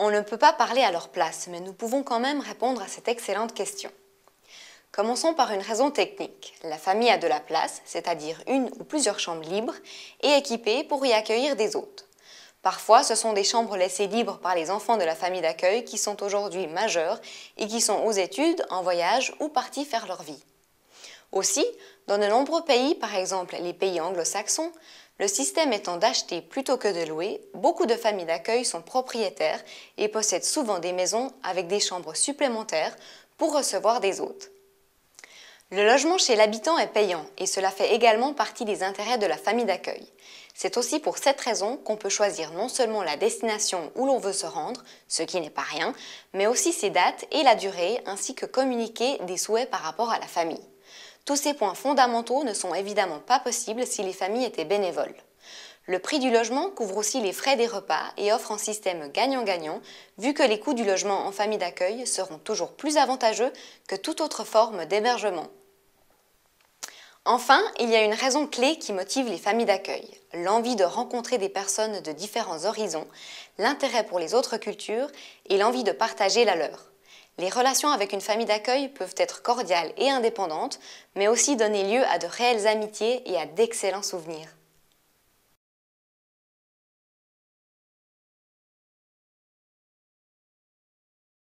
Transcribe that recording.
On ne peut pas parler à leur place, mais nous pouvons quand même répondre à cette excellente question. Commençons par une raison technique. La famille a de la place, c'est-à-dire une ou plusieurs chambres libres et équipées pour y accueillir des autres. Parfois, ce sont des chambres laissées libres par les enfants de la famille d'accueil qui sont aujourd'hui majeurs et qui sont aux études, en voyage ou partis faire leur vie. Aussi, dans de nombreux pays, par exemple les pays anglo-saxons, le système étant d'acheter plutôt que de louer, beaucoup de familles d'accueil sont propriétaires et possèdent souvent des maisons avec des chambres supplémentaires pour recevoir des hôtes. Le logement chez l'habitant est payant et cela fait également partie des intérêts de la famille d'accueil. C'est aussi pour cette raison qu'on peut choisir non seulement la destination où l'on veut se rendre, ce qui n'est pas rien, mais aussi ses dates et la durée ainsi que communiquer des souhaits par rapport à la famille. Tous ces points fondamentaux ne sont évidemment pas possibles si les familles étaient bénévoles. Le prix du logement couvre aussi les frais des repas et offre un système gagnant-gagnant, vu que les coûts du logement en famille d'accueil seront toujours plus avantageux que toute autre forme d'hébergement. Enfin, il y a une raison clé qui motive les familles d'accueil, l'envie de rencontrer des personnes de différents horizons, l'intérêt pour les autres cultures et l'envie de partager la leur. Les relations avec une famille d'accueil peuvent être cordiales et indépendantes, mais aussi donner lieu à de réelles amitiés et à d'excellents souvenirs.